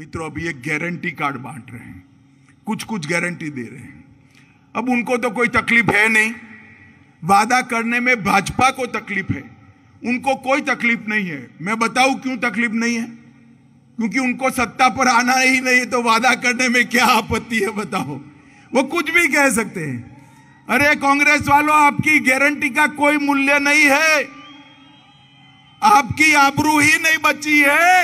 मित्रों अभी ये गारंटी कार्ड बांट रहे हैं कुछ कुछ गारंटी दे रहे हैं अब उनको तो कोई तकलीफ है नहीं वादा करने में भाजपा को तकलीफ है उनको कोई तकलीफ नहीं है मैं बताऊं क्यों तकलीफ नहीं है क्योंकि उनको सत्ता पर आना ही नहीं है तो वादा करने में क्या आपत्ति है बताओ वो कुछ भी कह सकते हैं अरे कांग्रेस वालों आपकी गारंटी का कोई मूल्य नहीं है आपकी आबरू ही नहीं बची है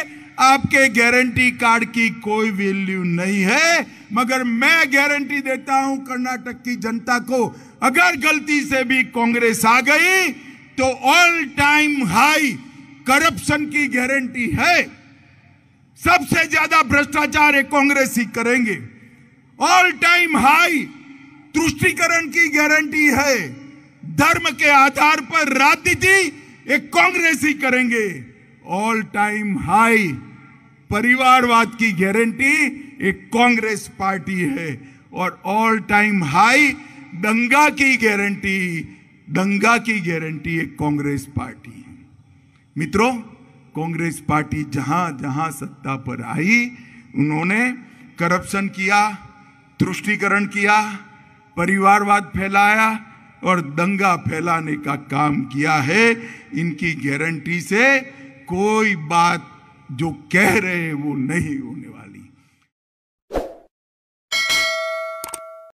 आपके गारंटी कार्ड की कोई वैल्यू नहीं है मगर मैं गारंटी देता हूं कर्नाटक की जनता को अगर गलती से भी कांग्रेस आ गई तो ऑल टाइम हाई करप्शन की गारंटी है सबसे ज्यादा भ्रष्टाचार कांग्रेस ही करेंगे ऑल टाइम हाई तुष्टिकरण की गारंटी है धर्म के आधार पर राजनीति एक कांग्रेस ही करेंगे ऑल टाइम हाई परिवारवाद की गारंटी एक कांग्रेस पार्टी है और ऑल टाइम हाई दंगा की गारंटी दंगा की गारंटी एक कांग्रेस पार्टी है मित्रों कांग्रेस पार्टी जहां जहां सत्ता पर आई उन्होंने करप्शन किया तुष्टिकरण किया परिवारवाद फैलाया और दंगा फैलाने का काम किया है इनकी गारंटी से कोई बात जो कह रहे हैं वो नहीं हो